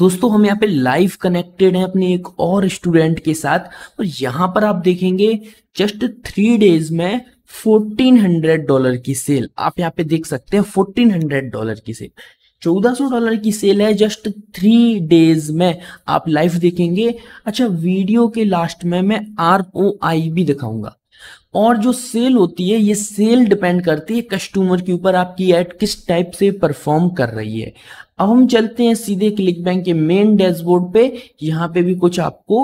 दोस्तों हम यहाँ पे लाइव कनेक्टेड हैं अपने एक और स्टूडेंट के साथ और यहाँ पर आप देखेंगे जस्ट थ्री डेज में 1400 डॉलर की सेल आप यहाँ पे देख सकते हैं 1400 डॉलर की सेल 1400 डॉलर की सेल है जस्ट थ्री डेज में आप लाइव देखेंगे अच्छा वीडियो के लास्ट में मैं आर ओ आई भी दिखाऊंगा और जो सेल होती है ये सेल डिपेंड करती है कस्टमर के ऊपर आपकी एड किस टाइप से परफॉर्म कर रही है अब हम चलते हैं सीधे क्लिक बैंक के मेन डैशबोर्ड पे यहाँ पे भी कुछ आपको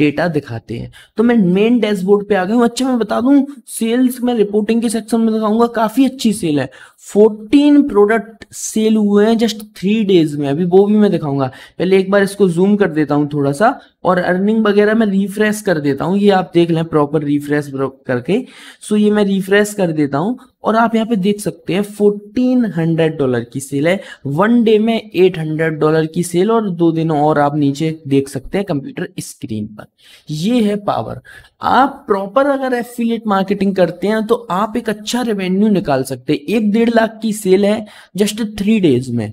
डेटा दिखाते हैं तो मैं मेन डैशबोर्ड पे आ गया हूँ अच्छा मैं बता दूं सेल्स में रिपोर्टिंग के सेक्शन में दिखाऊंगा काफी अच्छी सेल है 14 प्रोडक्ट सेल हुए हैं जस्ट थ्री डेज में अभी वो भी मैं दिखाऊंगा पहले एक बार इसको जूम कर देता हूँ थोड़ा सा और अर्निंग वगैरह मैं रिफ्रेश कर देता हूँ ये आप देख लें प्रॉपर रिफ्रेश करके सो ये मैं रिफ्रेश कर देता हूँ और आप यहाँ पे देख सकते हैं फोर्टीन हंड्रेड डॉलर की सेल है वन डे में एट हंड्रेड डॉलर की सेल और दो दिनों और आप नीचे देख सकते हैं कंप्यूटर स्क्रीन पर ये है पावर आप प्रॉपर अगर एफिलियट मार्केटिंग करते हैं तो आप एक अच्छा रेवेन्यू निकाल सकते हैं एक डेढ़ लाख की सेल है जस्ट थ्री डेज में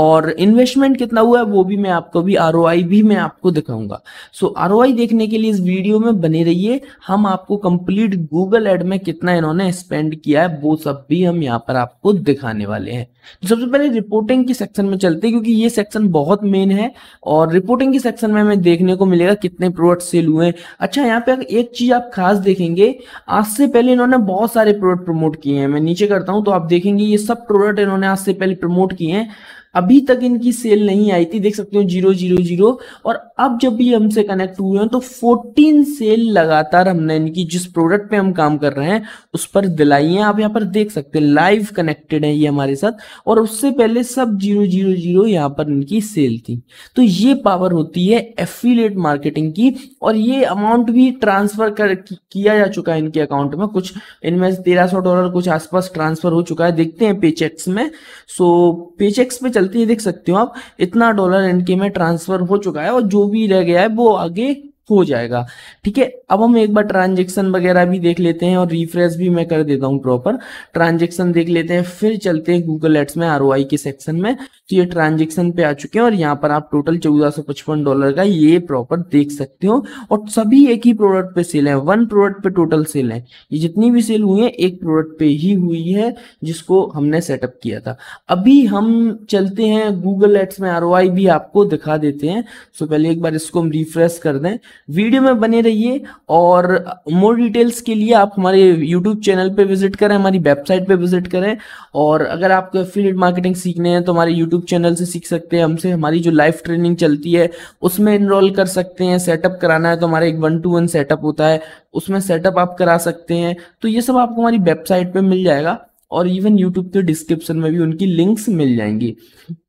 और इन्वेस्टमेंट कितना हुआ है वो भी मैं आपको भी आर भी मैं आपको दिखाऊंगा सो so, आर देखने के लिए इस वीडियो में बने रहिए हम आपको कंप्लीट गूगल एड में कितना इन्होंने स्पेंड किया है वो सब भी हम यहाँ पर आपको दिखाने वाले हैं तो सबसे पहले रिपोर्टिंग के सेक्शन में चलते हैं क्योंकि ये सेक्शन बहुत मेन है और रिपोर्टिंग के सेक्शन में हमें देखने को मिलेगा कितने प्रोडक्ट सेल हुए हैं अच्छा यहाँ पे एक चीज आप खास देखेंगे आज से पहले इन्होंने बहुत सारे प्रोडक्ट प्रमोट किए हैं मैं नीचे करता हूँ तो आप देखेंगे ये सब प्रोडक्ट इन्होंने आज से पहले प्रमोट किए हैं अभी तक इनकी सेल नहीं आई थी देख सकते हो जीरो जीरो जीरो और अब जब भी हमसे कनेक्ट हुए हैं तो फोर्टीन सेल लगातार हमने इनकी जिस प्रोडक्ट पे हम काम कर रहे हैं उस पर दिलाई है आप यहाँ पर देख सकते हैं लाइव कनेक्टेड है ये हमारे साथ और उससे पहले सब जीरो जीरो जीरो यहाँ पर इनकी सेल थी तो ये पावर होती है एफिलेट मार्केटिंग की और ये अमाउंट भी ट्रांसफर कर किया जा चुका है इनके अकाउंट में कुछ इनमें तेरह डॉलर कुछ आसपास ट्रांसफर हो चुका है देखते हैं पेचेक्स में सो पेचेक्स पे चल चलती है देख सकते हो आप इतना डॉलर इनके में ट्रांसफर हो चुका है और जो भी रह गया है वो आगे हो जाएगा ठीक है अब हम एक बार ट्रांजेक्शन वगैरह भी देख लेते हैं और रिफ्रेश भी मैं कर देता हूँ प्रॉपर ट्रांजेक्शन देख लेते हैं फिर चलते हैं गूगल एड्स में आर के सेक्शन में तो ये ट्रांजेक्शन पे आ चुके हैं और यहाँ पर आप टोटल चौदह डॉलर का ये प्रॉपर देख सकते हो और सभी एक ही प्रोडक्ट पे सेल है वन प्रोडक्ट पे टोटल सेल है ये जितनी भी सेल हुई है एक प्रोडक्ट पे ही हुई है जिसको हमने सेटअप किया था अभी हम चलते हैं गूगल एड्स में आर भी आपको दिखा देते हैं सो तो पहले एक बार इसको हम रिफ्रेश कर दें वीडियो में बने रहिए और मोर डिटेल्स के लिए आप हमारे यूट्यूब चैनल पे विजिट करें हमारी वेबसाइट पे विजिट करें और अगर आपको फील्ड मार्केटिंग सीखने हैं तो हमारे यूट्यूब चैनल से सीख सकते हैं हमसे हमारी जो लाइव ट्रेनिंग चलती है उसमें इनरोल कर सकते हैं सेटअप कराना है तो हमारा एक वन टू वन सेटअप होता है उसमें सेटअप आप करा सकते हैं तो ये सब आपको हमारी वेबसाइट पर मिल जाएगा और इवन यूट्यूब के डिस्क्रिप्शन में भी उनकी लिंक्स मिल जाएंगी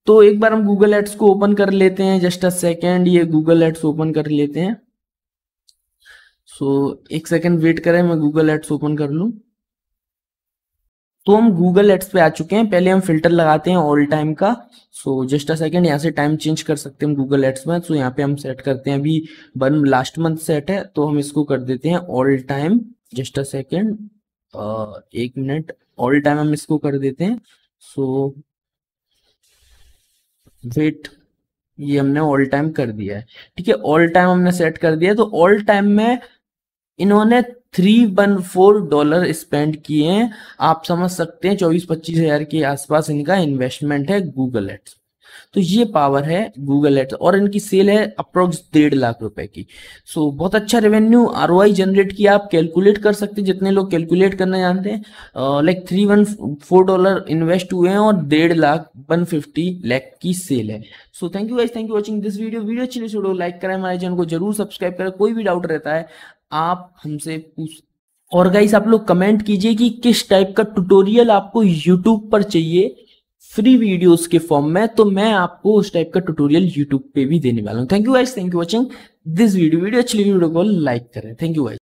तो एक बार हम गूगल एड्स को ओपन कर लेते हैं जस्ट अ सेकेंड ये गूगल एड्स ओपन कर लेते हैं सो so, एक सेकेंड वेट करें मैं गूगल एड्स ओपन कर लूँ तो हम गूगल एड्स पे आ चुके हैं पहले हम फिल्टर लगाते हैं ऑल टाइम का सो जस्ट अ सेकेंड यहाँ से टाइम चेंज कर सकते हैं गूगल एड्स में सो so, यहाँ पे हम सेट करते हैं अभी वन लास्ट मंथ सेट है तो हम इसको कर देते हैं all time just a second एक मिनट ऑल टाइम हम इसको कर देते हैं सो so, वेट ये हमने ऑल टाइम कर दिया है ठीक है ऑल टाइम हमने सेट कर दिया है तो ऑल टाइम में इन्होंने three one four dollar spend किए हैं आप समझ सकते हैं चौबीस पच्चीस हजार के आसपास इनका इन्वेस्टमेंट है गूगल एट्स तो ये पावर है गूगल एट्स और इनकी सेल है अप्रोक्स डेढ़ लाख रुपए की सो so, बहुत अच्छा रेवेन्यू आर जनरेट किया आप कैलकुलेट कर सकते हैं जितने लोग कैलकुलेट करना जानते हैं like three one four dollar invest हुए हैं और डेढ़ लाख वन फिफ्टी लैख की सेल है so thank you guys thank you watching this video video अच्छी लगी लाइक तो करें हमारे चैनल को जरूर सब्सक्राइब करें कोई भी डाउट रहता है आप हमसे पूछ और गाइस आप लोग कमेंट कीजिए कि किस टाइप का ट्यूटोरियल आपको यूट्यूब पर चाहिए फ्री वीडियोस के फॉर्म में तो मैं आपको उस टाइप का ट्यूटोरियल यूट्यूब पे भी देने वाला हूँ thank you guys thank you watching this video video अच्छी वीडियो को लाइक करें थैंक यू गाइस